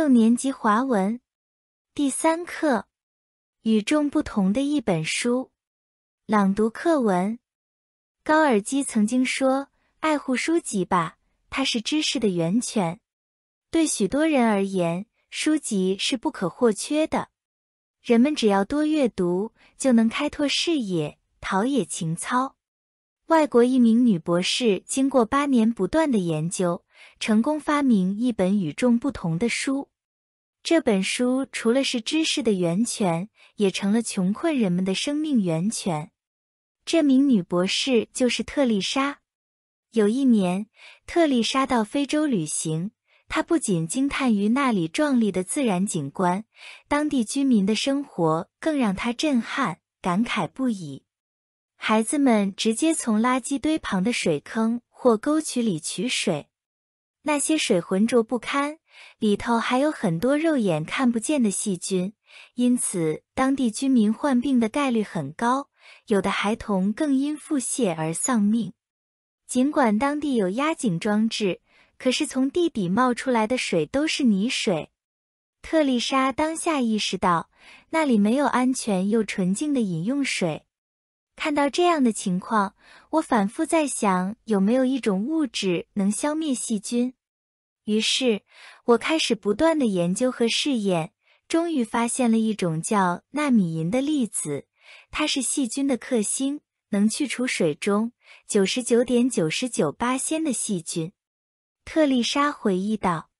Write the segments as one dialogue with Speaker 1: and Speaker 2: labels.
Speaker 1: 六年级华文第三课《与众不同的一本书》朗读课文。高尔基曾经说：“爱护书籍吧，它是知识的源泉。”对许多人而言，书籍是不可或缺的。人们只要多阅读，就能开拓视野，陶冶情操。外国一名女博士经过八年不断的研究，成功发明一本与众不同的书。这本书除了是知识的源泉，也成了穷困人们的生命源泉。这名女博士就是特丽莎。有一年，特丽莎到非洲旅行，她不仅惊叹于那里壮丽的自然景观，当地居民的生活更让她震撼，感慨不已。孩子们直接从垃圾堆旁的水坑或沟渠里取水，那些水浑浊不堪。里头还有很多肉眼看不见的细菌，因此当地居民患病的概率很高，有的孩童更因腹泻而丧命。尽管当地有压井装置，可是从地底冒出来的水都是泥水。特丽莎当下意识到，那里没有安全又纯净的饮用水。看到这样的情况，我反复在想，有没有一种物质能消灭细菌？于是我开始不断的研究和试验，终于发现了一种叫纳米银的粒子，它是细菌的克星，能去除水中九十九点九十九八千的细菌。特丽莎回忆道：“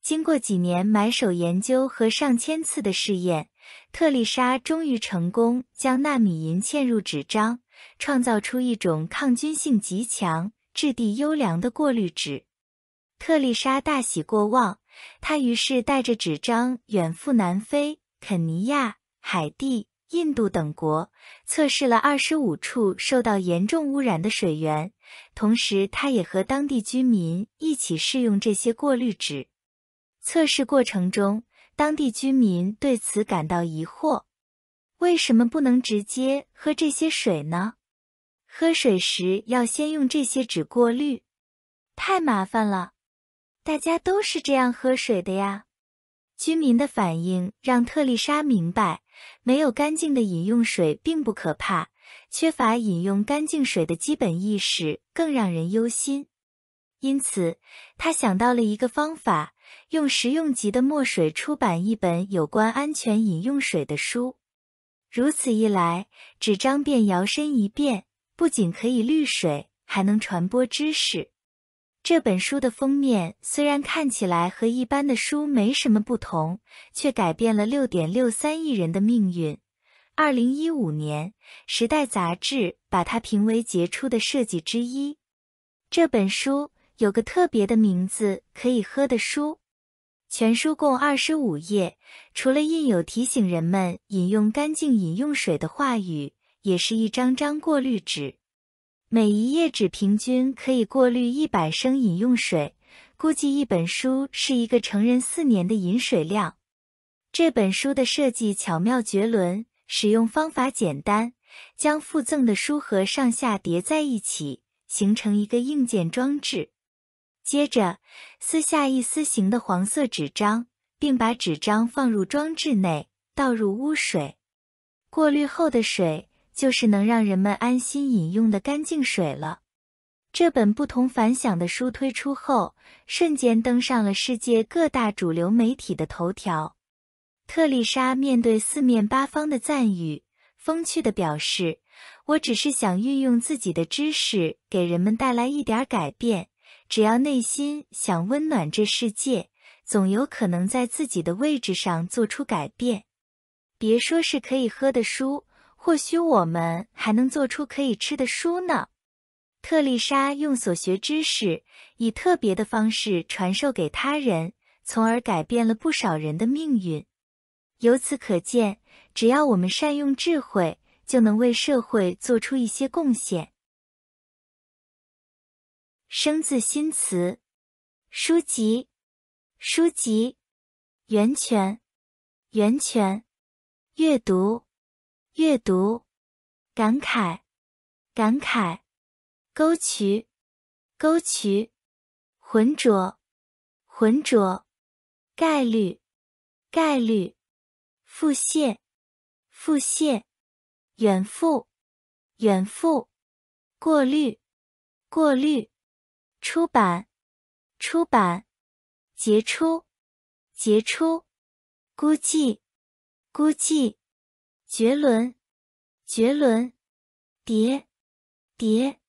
Speaker 1: 经过几年埋首研究和上千次的试验，特丽莎终于成功将纳米银嵌入纸张，创造出一种抗菌性极强、质地优良的过滤纸。”特丽莎大喜过望，她于是带着纸张远赴南非、肯尼亚、海地、印度等国，测试了二十五处受到严重污染的水源。同时，她也和当地居民一起试用这些过滤纸。测试过程中，当地居民对此感到疑惑：为什么不能直接喝这些水呢？喝水时要先用这些纸过滤，太麻烦了。大家都是这样喝水的呀。居民的反应让特丽莎明白，没有干净的饮用水并不可怕，缺乏饮用干净水的基本意识更让人忧心。因此，他想到了一个方法：用食用级的墨水出版一本有关安全饮用水的书。如此一来，纸张便摇身一变，不仅可以滤水，还能传播知识。这本书的封面虽然看起来和一般的书没什么不同，却改变了六点六三亿人的命运。二零一五年，《时代》杂志把它评为杰出的设计之一。这本书有个特别的名字——可以喝的书。全书共二十五页，除了印有提醒人们饮用干净饮用水的话语，也是一张张过滤纸。每一页纸平均可以过滤一百升饮用水，估计一本书是一个成人四年的饮水量。这本书的设计巧妙绝伦，使用方法简单：将附赠的书盒上下叠在一起，形成一个硬件装置，接着撕下一丝形的黄色纸张，并把纸张放入装置内，倒入污水，过滤后的水。就是能让人们安心饮用的干净水了。这本不同凡响的书推出后，瞬间登上了世界各大主流媒体的头条。特丽莎面对四面八方的赞誉，风趣的表示：“我只是想运用自己的知识，给人们带来一点改变。只要内心想温暖这世界，总有可能在自己的位置上做出改变。别说是可以喝的书。”或许我们还能做出可以吃的书呢。特丽莎用所学知识，以特别的方式传授给他人，从而改变了不少人的命运。由此可见，只要我们善用智慧，就能为社会做出一些贡献。
Speaker 2: 生字新词：书籍、书籍、源泉、源泉、阅读。阅读，感慨，感慨，沟渠，沟渠，浑浊，浑浊，概率，概率，腹泻，腹泻，远赴，远赴，过滤，过滤，出版，出版，杰出，杰出，估计，估计。绝伦，绝伦，叠，叠。